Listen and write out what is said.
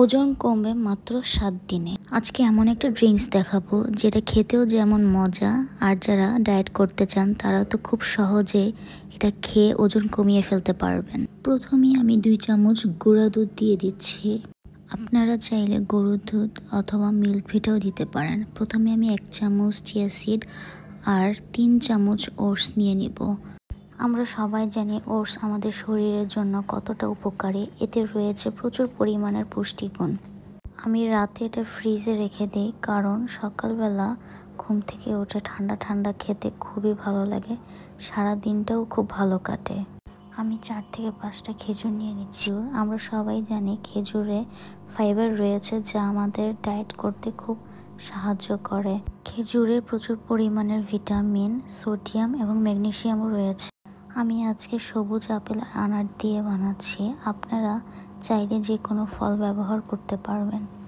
ওজন কমবে মাত্র সাত দিনে আজকে এমন একটা ড্রিঙ্কস দেখাবো যেটা খেতেও যেমন মজা আর যারা ডায়েট করতে চান তারা তো খুব সহজে এটা খেয়ে ওজন কমিয়ে ফেলতে পারবেন প্রথমে আমি দুই চামচ গুঁড়া দুধ দিয়ে দিচ্ছি আপনারা চাইলে গরুর দুধ অথবা মিল্ক ভিটাও দিতে পারেন প্রথমে আমি এক চামচ চিয়া সিড আর তিন চামচ ওটস নিয়ে নিব আমরা সবাই জানি ওটস আমাদের শরীরের জন্য কতটা উপকারী এতে রয়েছে প্রচুর পরিমাণের পুষ্টিগুণ আমি রাতে এটা ফ্রিজে রেখে দিই কারণ সকালবেলা ঘুম থেকে উঠে ঠান্ডা ঠান্ডা খেতে খুবই ভালো লাগে সারা দিনটাও খুব ভালো কাটে আমি চার থেকে পাঁচটা খেজুর নিয়ে নিচ্ছি আমরা সবাই জানি খেজুরে ফাইবার রয়েছে যা আমাদের ডায়েট করতে খুব সাহায্য করে খেজুরে প্রচুর পরিমাণের ভিটামিন সোডিয়াম এবং ম্যাগনেশিয়ামও রয়েছে আমি আজকে সবুজ আপেল আনার দিয়ে বানাচ্ছি আপনারা চাইলে যে কোনো ফল ব্যবহার করতে পারবেন